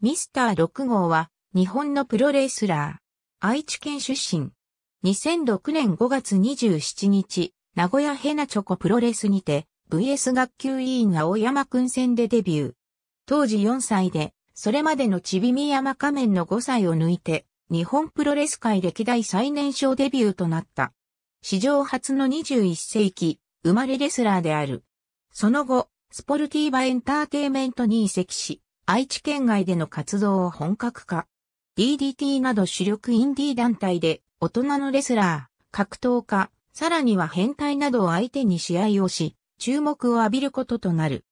ミスター6号は日本のプロレスラー。愛知県出身。2006年5月27日、名古屋ヘナチョコプロレスにて VS 学級委員青山くん戦でデビュー。当時4歳で、それまでのちびみ山仮面の5歳を抜いて、日本プロレス界歴代最年少デビューとなった。史上初の21世紀、生まれレスラーである。その後、スポルティーバエンターテイメントに移籍し、愛知県外での活動を本格化。DDT など主力インディー団体で大人のレスラー、格闘家、さらには変態などを相手に試合をし、注目を浴びることとなる。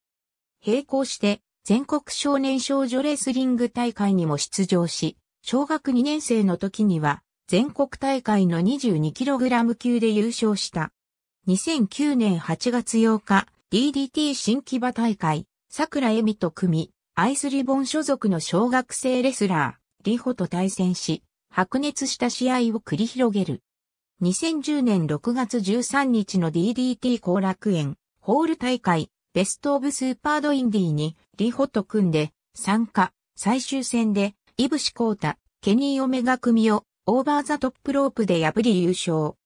並行して全国少年少女レスリング大会にも出場し、小学2年生の時には全国大会の 22kg 級で優勝した。2009年8月8日、DDT 新木場大会、桜恵美と組、アイスリボン所属の小学生レスラー、リホと対戦し、白熱した試合を繰り広げる。2010年6月13日の DDT 後楽園、ホール大会、ベストオブスーパードインディに、リホと組んで、参加、最終戦で、イブシコータ、ケニーオメガ組を、オーバーザトップロープで破り優勝。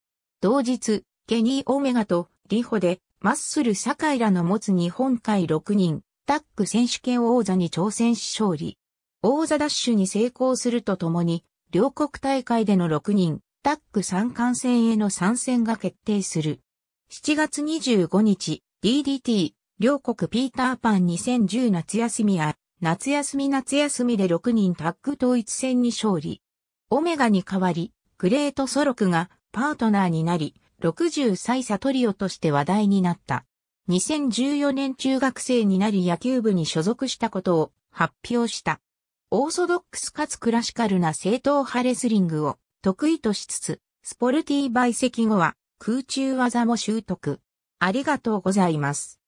同日、ケニーオメガと、リホで、マッスル酒らの持つ日本海6人、タッグ選手権王座に挑戦し勝利。王座ダッシュに成功するとともに、両国大会での6人、タッグ三冠戦への参戦が決定する。7月25日、DDT、両国ピーターパン2010夏休みや、夏休み夏休みで6人タッグ統一戦に勝利。オメガに代わり、グレートソロクがパートナーになり、60歳差トリオとして話題になった。2014年中学生になり野球部に所属したことを発表した。オーソドックスかつクラシカルな正統派レスリングを得意としつつ、スポルティーバイ席後は空中技も習得。ありがとうございます。